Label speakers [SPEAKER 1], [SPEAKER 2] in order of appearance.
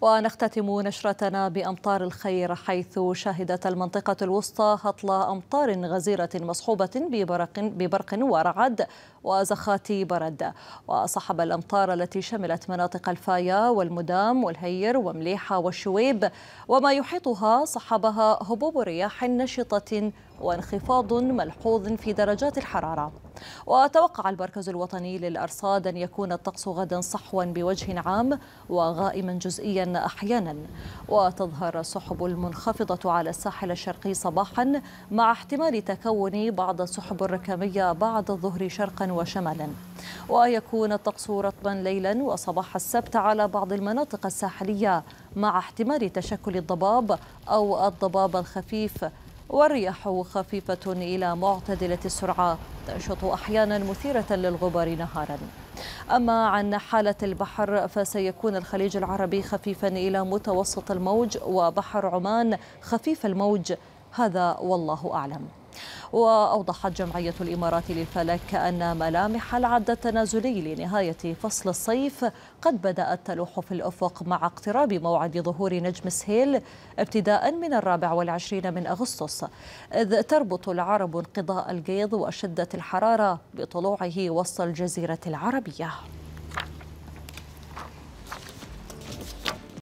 [SPEAKER 1] ونختتم نشرتنا بأمطار الخير حيث شهدت المنطقة الوسطى هطل أمطار غزيرة مصحوبة ببرق, ببرق ورعد وزخات برد وصحب الأمطار التي شملت مناطق الفايا والمدام والهير ومليحة والشويب وما يحيطها صحبها هبوب رياح نشطة وانخفاض ملحوظ في درجات الحرارة وتوقع المركز الوطني للأرصاد أن يكون الطقس غدا صحوا بوجه عام وغائما جزئيا أحيانا وتظهر السحب المنخفضة على الساحل الشرقي صباحا مع احتمال تكون بعض السحب الركامية بعد الظهر شرقا وشمالا ويكون الطقس رطبا ليلا وصباح السبت على بعض المناطق الساحلية مع احتمال تشكل الضباب أو الضباب الخفيف والرياح خفيفة إلى معتدلة السرعة تنشط أحيانا مثيرة للغبار نهارا أما عن حالة البحر فسيكون الخليج العربي خفيفا إلى متوسط الموج وبحر عمان خفيف الموج هذا والله أعلم وأوضحت جمعية الإمارات للفلك أن ملامح العد التنازلي لنهاية فصل الصيف قد بدأت تلوح في الأفق مع اقتراب موعد ظهور نجم سهيل ابتداء من الرابع والعشرين من أغسطس إذ تربط العرب انقضاء الجيض وشدة الحرارة بطلوعه وسط الجزيرة العربية